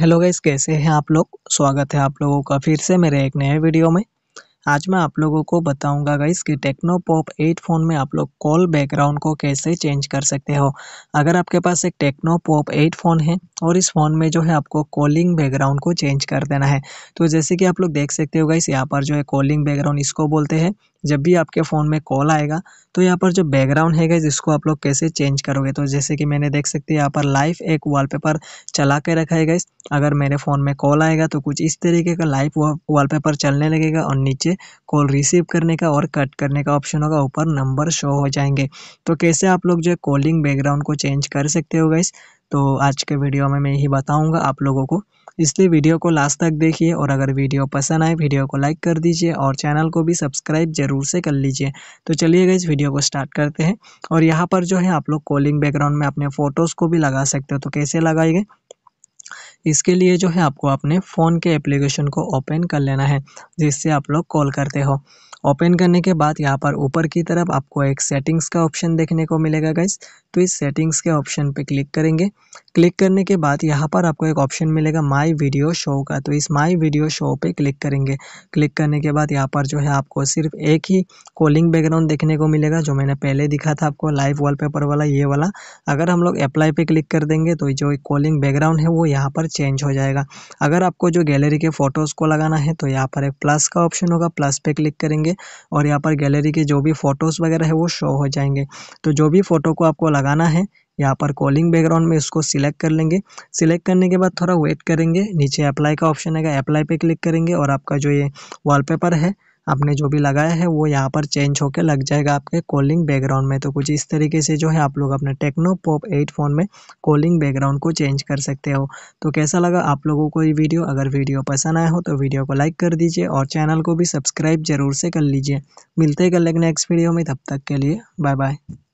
hello guys कैसे हैं आप लोग स्वागत है आप लोगों का फिर से मेरे एक नए वीडियो में आज मैं आप लोगों को बताऊंगा गाइस कि टेक्नो पॉप एट फ़ोन में आप लोग कॉल बैकग्राउंड को कैसे चेंज कर सकते हो अगर आपके पास एक टेक्नो पॉप एट फ़ोन है और इस फ़ोन में जो है आपको कॉलिंग बैकग्राउंड को चेंज कर देना है तो जैसे कि आप लोग देख सकते हो गाइस यहाँ पर जो है कॉलिंग बैकग्राउंड इसको बोलते हैं जब भी आपके फ़ोन में कॉल आएगा तो यहाँ पर जो बैकग्राउंड है गई इसको आप लोग कैसे चेंज करोगे तो जैसे कि मैंने देख सकते हैं यहाँ पर लाइव एक वॉलपेपर चला के रखा है गैस अगर मेरे फ़ोन में कॉल आएगा तो कुछ इस तरीके का लाइव वॉलपेपर चलने लगेगा और नीचे कॉल रिसीव करने का और कट करने का ऑप्शन होगा ऊपर नंबर शो हो जाएंगे तो कैसे आप लोग जो है कॉलिंग बैकग्राउंड को चेंज कर सकते हो गैस तो आज के वीडियो में मैं यही बताऊँगा आप लोगों को इसलिए वीडियो को लास्ट तक देखिए और अगर वीडियो पसंद आए वीडियो को लाइक कर दीजिए और चैनल को भी सब्सक्राइब जरूर से कर लीजिए तो चलिए इस वीडियो को स्टार्ट करते हैं और यहाँ पर जो है आप लोग कॉलिंग बैकग्राउंड में अपने फ़ोटोज़ को भी लगा सकते हो तो कैसे लगाएंगे इसके लिए जो है आपको अपने फ़ोन के एप्लीकेशन को ओपन कर लेना है जिससे आप लोग कॉल करते हो ओपन करने के बाद यहाँ पर ऊपर की तरफ आपको एक सेटिंग्स का ऑप्शन देखने को मिलेगा गाइज तो इस सेटिंग्स के ऑप्शन पे क्लिक करेंगे क्लिक करने के बाद यहाँ पर आपको एक ऑप्शन मिलेगा माय वीडियो शो का तो इस माय वीडियो शो पे क्लिक करेंगे क्लिक करने के बाद यहाँ पर जो है आपको सिर्फ एक ही कॉलिंग बैकग्राउंड देखने को मिलेगा जो मैंने पहले दिखा था आपको लाइव वॉलपेपर वाला ये वाला अगर हम लोग अप्लाई पर क्लिक कर देंगे तो जो कॉलिंग बैकग्राउंड है वो यहाँ पर चेंज हो जाएगा अगर आपको जो गैलरी के फ़ोटोज़ को लगाना है तो यहाँ पर एक प्लस का ऑप्शन होगा प्लस पे क्लिक करेंगे और यहाँ पर गैलरी के जो भी फ़ोटोज़ वगैरह है वो शो हो जाएंगे तो जो भी फ़ोटो को आपको लगाना है यहाँ पर कॉलिंग बैकग्राउंड में इसको सिलेक्ट कर लेंगे सिलेक्ट करने के बाद थोड़ा वेट करेंगे नीचे अप्लाई का ऑप्शन आएगा अप्लाई पे क्लिक करेंगे और आपका जो ये वॉलपेपर है आपने जो भी लगाया है वो यहाँ पर चेंज होकर लग जाएगा आपके कॉलिंग बैकग्राउंड में तो कुछ इस तरीके से जो है आप लोग अपने टेक्नो पॉप एट फ़ोन में कॉलिंग बैकग्राउंड को चेंज कर सकते हो तो कैसा लगा आप लोगों को ये वीडियो अगर वीडियो पसंद आया हो तो वीडियो को लाइक कर दीजिए और चैनल को भी सब्सक्राइब जरूर से कर लीजिए मिलते हैं कल नेक्स्ट वीडियो में तब तक के लिए बाय बाय